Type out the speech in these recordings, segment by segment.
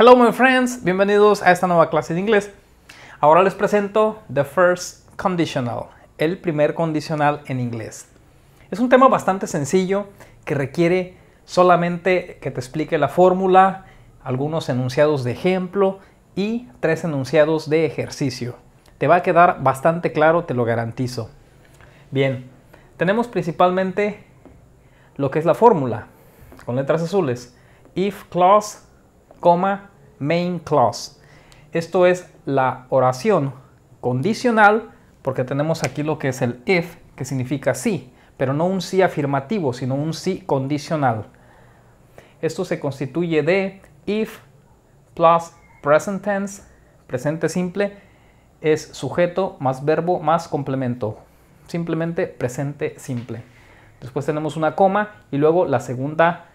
Hello my friends, bienvenidos a esta nueva clase de inglés. Ahora les presento the first conditional, el primer condicional en inglés. Es un tema bastante sencillo que requiere solamente que te explique la fórmula, algunos enunciados de ejemplo y tres enunciados de ejercicio. Te va a quedar bastante claro, te lo garantizo. Bien, tenemos principalmente lo que es la fórmula, con letras azules. If clause coma, main clause. Esto es la oración condicional, porque tenemos aquí lo que es el if, que significa sí, pero no un sí afirmativo, sino un sí condicional. Esto se constituye de if plus present tense, presente simple, es sujeto más verbo más complemento. Simplemente presente simple. Después tenemos una coma y luego la segunda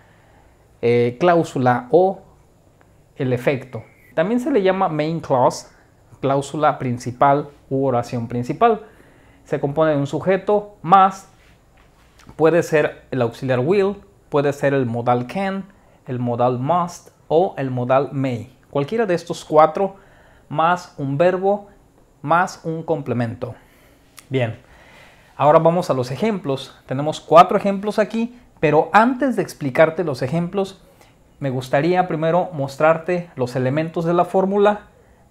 eh, cláusula o el efecto. También se le llama main clause, cláusula principal u oración principal. Se compone de un sujeto más, puede ser el auxiliar will, puede ser el modal can, el modal must o el modal may. Cualquiera de estos cuatro más un verbo más un complemento. Bien, ahora vamos a los ejemplos. Tenemos cuatro ejemplos aquí, pero antes de explicarte los ejemplos, me gustaría primero mostrarte los elementos de la fórmula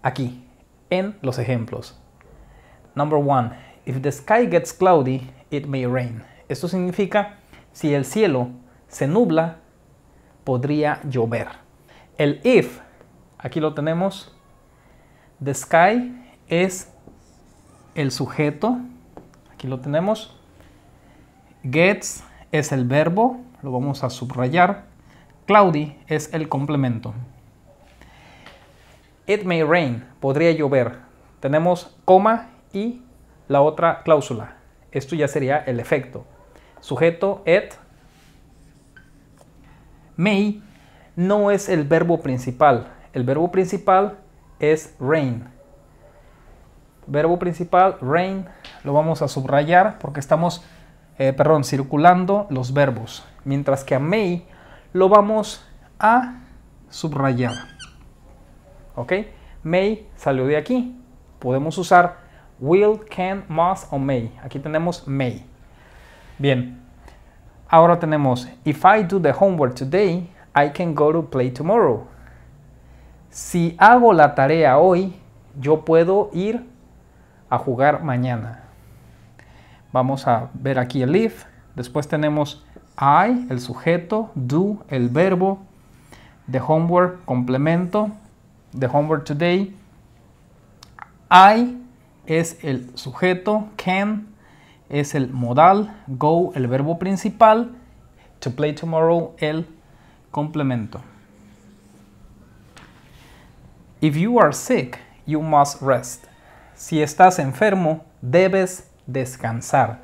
aquí, en los ejemplos. Number one, if the sky gets cloudy, it may rain. Esto significa, si el cielo se nubla, podría llover. El if, aquí lo tenemos, the sky es el sujeto, aquí lo tenemos, gets es el verbo, lo vamos a subrayar, Cloudy es el complemento. It may rain, podría llover. Tenemos coma y la otra cláusula. Esto ya sería el efecto. Sujeto it. May no es el verbo principal. El verbo principal es rain. Verbo principal, rain, lo vamos a subrayar porque estamos, eh, perdón, circulando los verbos. Mientras que a may lo vamos a subrayar. ¿Ok? May salió de aquí. Podemos usar will, can, must o may. Aquí tenemos may. Bien. Ahora tenemos, if I do the homework today, I can go to play tomorrow. Si hago la tarea hoy, yo puedo ir a jugar mañana. Vamos a ver aquí el if. Después tenemos I, el sujeto, do, el verbo, the homework, complemento, the homework today. I es el sujeto, can es el modal, go el verbo principal, to play tomorrow el complemento. If you are sick, you must rest. Si estás enfermo, debes descansar.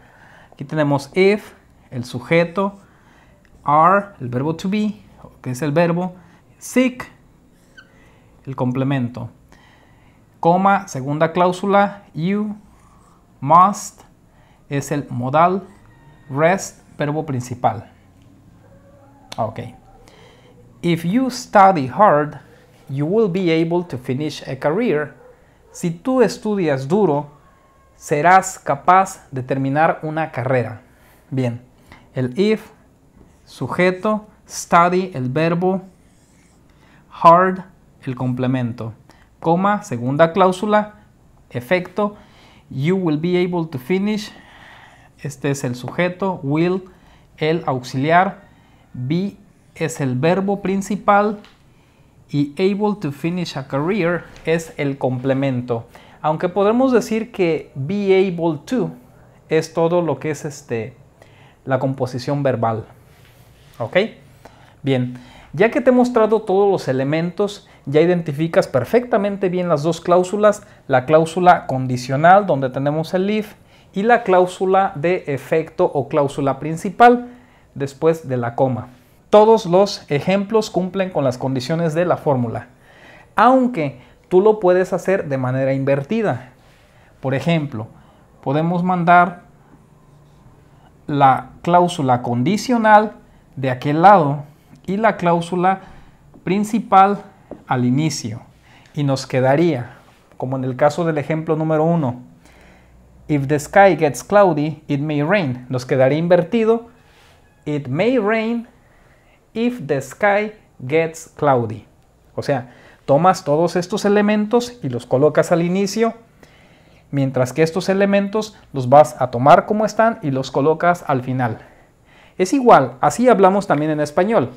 Aquí tenemos if, el sujeto, are, el verbo to be, que es el verbo, seek, el complemento, coma, segunda cláusula, you, must, es el modal, rest, verbo principal. Ok. If you study hard, you will be able to finish a career. Si tú estudias duro, serás capaz de terminar una carrera. Bien el if, sujeto, study, el verbo, hard, el complemento, coma, segunda cláusula, efecto, you will be able to finish, este es el sujeto, will, el auxiliar, be es el verbo principal y able to finish a career es el complemento. Aunque podemos decir que be able to es todo lo que es este la composición verbal. ¿Ok? Bien, ya que te he mostrado todos los elementos, ya identificas perfectamente bien las dos cláusulas, la cláusula condicional donde tenemos el if y la cláusula de efecto o cláusula principal después de la coma. Todos los ejemplos cumplen con las condiciones de la fórmula, aunque tú lo puedes hacer de manera invertida. Por ejemplo, podemos mandar la cláusula condicional de aquel lado y la cláusula principal al inicio. Y nos quedaría, como en el caso del ejemplo número 1, if the sky gets cloudy, it may rain. Nos quedaría invertido, it may rain if the sky gets cloudy. O sea, tomas todos estos elementos y los colocas al inicio mientras que estos elementos los vas a tomar como están y los colocas al final. Es igual, así hablamos también en español.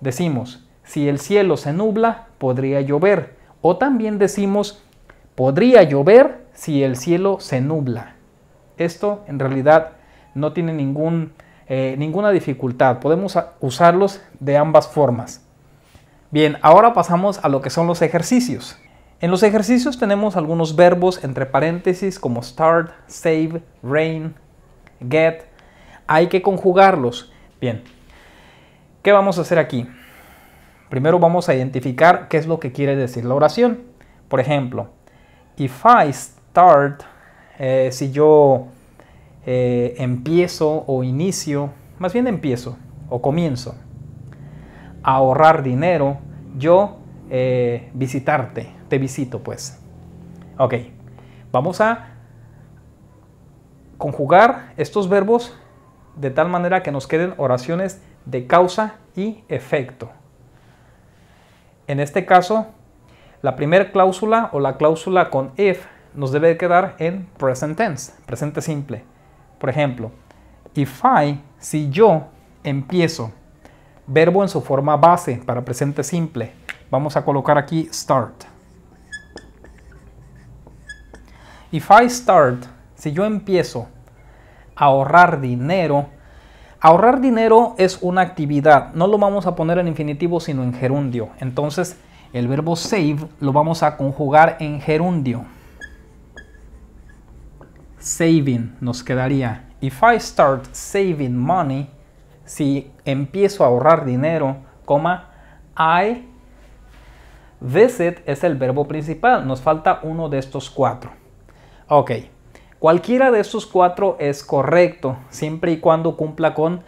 Decimos, si el cielo se nubla, podría llover. O también decimos, podría llover si el cielo se nubla. Esto en realidad no tiene eh, ninguna dificultad. Podemos usarlos de ambas formas. Bien, ahora pasamos a lo que son los ejercicios. En los ejercicios tenemos algunos verbos entre paréntesis como start, save, rain, get. Hay que conjugarlos. Bien, ¿qué vamos a hacer aquí? Primero vamos a identificar qué es lo que quiere decir la oración. Por ejemplo, if I start, eh, si yo eh, empiezo o inicio, más bien empiezo o comienzo a ahorrar dinero, yo eh, visitarte. Te visito, pues. Ok, vamos a conjugar estos verbos de tal manera que nos queden oraciones de causa y efecto. En este caso, la primera cláusula o la cláusula con if nos debe quedar en present tense, presente simple. Por ejemplo, if I, si yo empiezo, verbo en su forma base para presente simple. Vamos a colocar aquí start. If I start, si yo empiezo a ahorrar dinero, ahorrar dinero es una actividad. No lo vamos a poner en infinitivo, sino en gerundio. Entonces, el verbo save lo vamos a conjugar en gerundio. Saving nos quedaría. If I start saving money, si empiezo a ahorrar dinero, coma, I Visit es el verbo principal, nos falta uno de estos cuatro. Ok, cualquiera de estos cuatro es correcto, siempre y cuando cumpla con,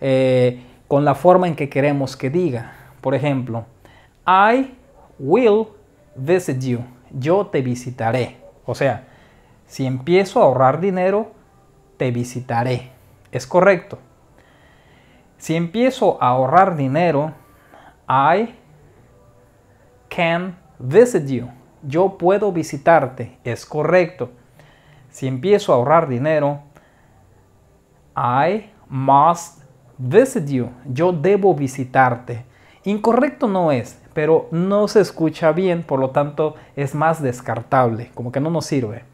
eh, con la forma en que queremos que diga. Por ejemplo, I will visit you. Yo te visitaré. O sea, si empiezo a ahorrar dinero, te visitaré. Es correcto. Si empiezo a ahorrar dinero, I can visit you. Yo puedo visitarte. Es correcto. Si empiezo a ahorrar dinero, I must visit you. Yo debo visitarte. Incorrecto no es, pero no se escucha bien, por lo tanto es más descartable, como que no nos sirve.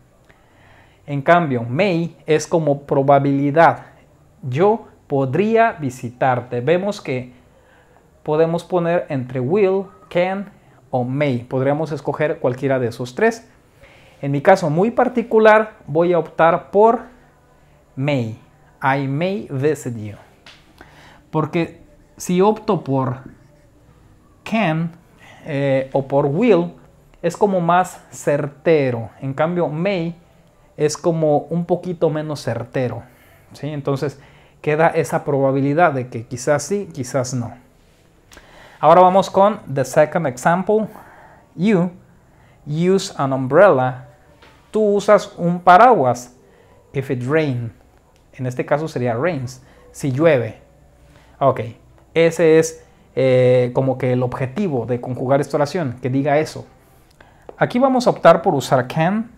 En cambio, may es como probabilidad. Yo podría visitarte. Vemos que podemos poner entre will, can o may. Podríamos escoger cualquiera de esos tres. En mi caso muy particular voy a optar por may. I may visit you. Porque si opto por can eh, o por will, es como más certero. En cambio, may es como un poquito menos certero. ¿sí? Entonces queda esa probabilidad de que quizás sí, quizás no. Ahora vamos con the second example. You use an umbrella. Tú usas un paraguas. If it rain. En este caso sería rains. Si llueve. Ok. Ese es eh, como que el objetivo de conjugar esta oración. Que diga eso. Aquí vamos a optar por usar can.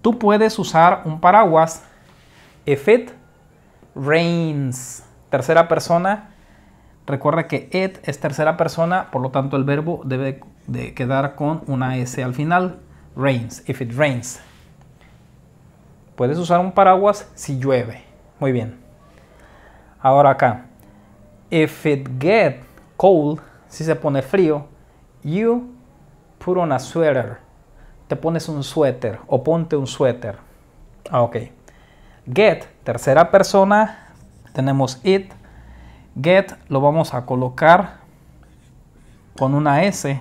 Tú puedes usar un paraguas. If it rains. Tercera persona Recuerda que it es tercera persona, por lo tanto el verbo debe de quedar con una S al final. Rains, if it rains. Puedes usar un paraguas si llueve. Muy bien. Ahora acá. If it get cold, si se pone frío, you put on a sweater. Te pones un suéter o ponte un suéter. Ah, ok. Get, tercera persona. Tenemos it, Get lo vamos a colocar con una S.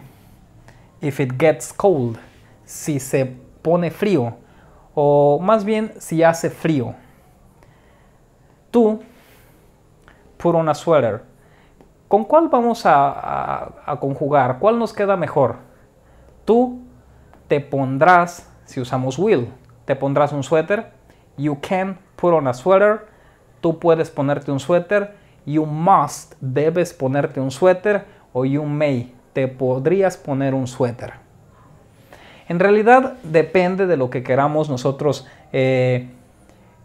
If it gets cold, si se pone frío, o más bien si hace frío. Tú, put on a sweater. ¿Con cuál vamos a, conjugar? ¿Cuál nos queda mejor? Tú te pondrás, si usamos will, te pondrás un suéter. You can put on a sweater. Tú puedes ponerte un suéter You must, debes ponerte un suéter. O you may, te podrías poner un suéter. En realidad depende de lo que queramos nosotros, eh,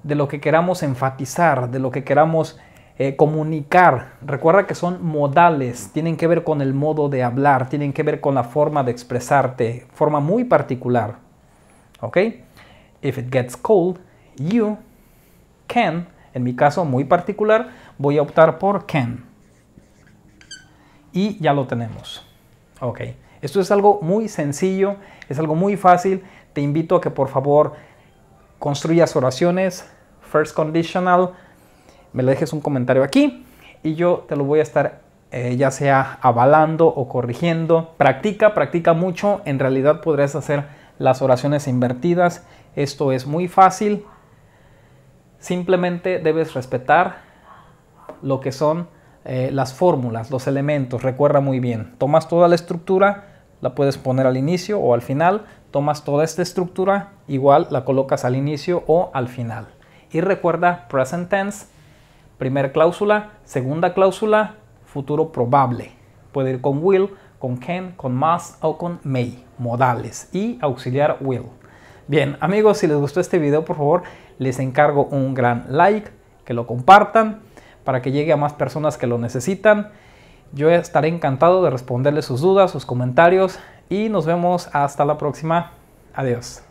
de lo que queramos enfatizar, de lo que queramos eh, comunicar. Recuerda que son modales, tienen que ver con el modo de hablar, tienen que ver con la forma de expresarte, forma muy particular. ¿Ok? If it gets cold, you can, en mi caso muy particular, voy a optar por can. Y ya lo tenemos. Ok, esto es algo muy sencillo, es algo muy fácil. Te invito a que por favor construyas oraciones, first conditional, me dejes un comentario aquí y yo te lo voy a estar eh, ya sea avalando o corrigiendo. Practica, practica mucho. En realidad podrías hacer las oraciones invertidas. Esto es muy fácil. Simplemente debes respetar lo que son eh, las fórmulas, los elementos, recuerda muy bien. Tomas toda la estructura, la puedes poner al inicio o al final, tomas toda esta estructura, igual la colocas al inicio o al final. Y recuerda present tense, primera cláusula, segunda cláusula, futuro probable. Puede ir con will, con can, con must o con may, modales y auxiliar will. Bien, amigos, si les gustó este video, por favor, les encargo un gran like, que lo compartan para que llegue a más personas que lo necesitan. Yo estaré encantado de responderles sus dudas, sus comentarios y nos vemos hasta la próxima. Adiós.